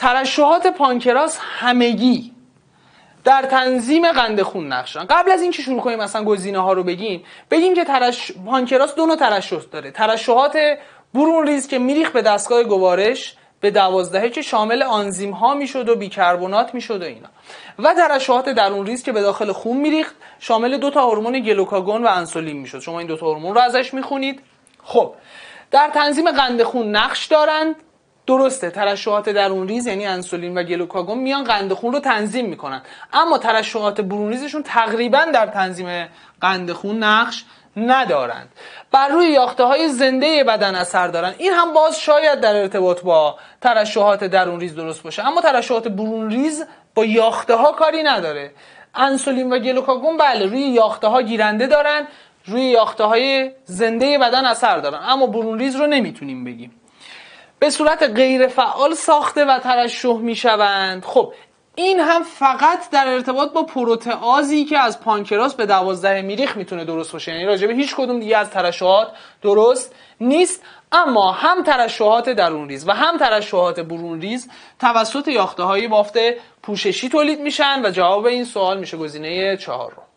ترشحات پانکراس همگی در تنظیم قند خون نقشن قبل از اینکه شروع کنیم مثلا گزینه ها رو بگیم بگیم که ترش... پانکراس دو نوع ترشح داره ترشحات برون ریز که میریخ به دستگاه گوارش به دوازدهه که شامل آنزیم ها میشد و بیکربنات میشد و اینا و ترشحات درون ریز که به داخل خون میریخت شامل دو تا هورمون گلوکاگون و انسولین میشد شما این دو تا هورمون رو ازش میخونید خب در تنظیم قند خون نقش دارند درسته ترشحات درون ریز یعنی انسولین و گلوکاگون میان قند خون رو تنظیم میکنن اما ترشحات برون ریزشون تقریبا در تنظیم قند خون نقش ندارند بر روی یاخته های زنده بدن اثر دارند این هم باز شاید در ارتباط با ترشحات درون ریز درست باشه اما ترشحات برون ریز با یاخته ها کاری نداره انسولین و گلوکاگون بله روی یاخته ها گیرنده دارن روی یاخته های زنده بدن اثر دارن اما برون ریز رو نمیتونیم بگیم به صورت غیر فعال ساخته و ترشح می شوند خب این هم فقط در ارتباط با پروتئازی که از پانکراس به دوازده میریخ میتونه درست باشه یعنی راجبه هیچ کدوم دیگه از ترشحات درست نیست اما هم ترشحات درون ریز و هم ترشحات برون ریز توسط یاخته های بافت پوششی تولید میشن و جواب این سوال میشه گزینه چهار رو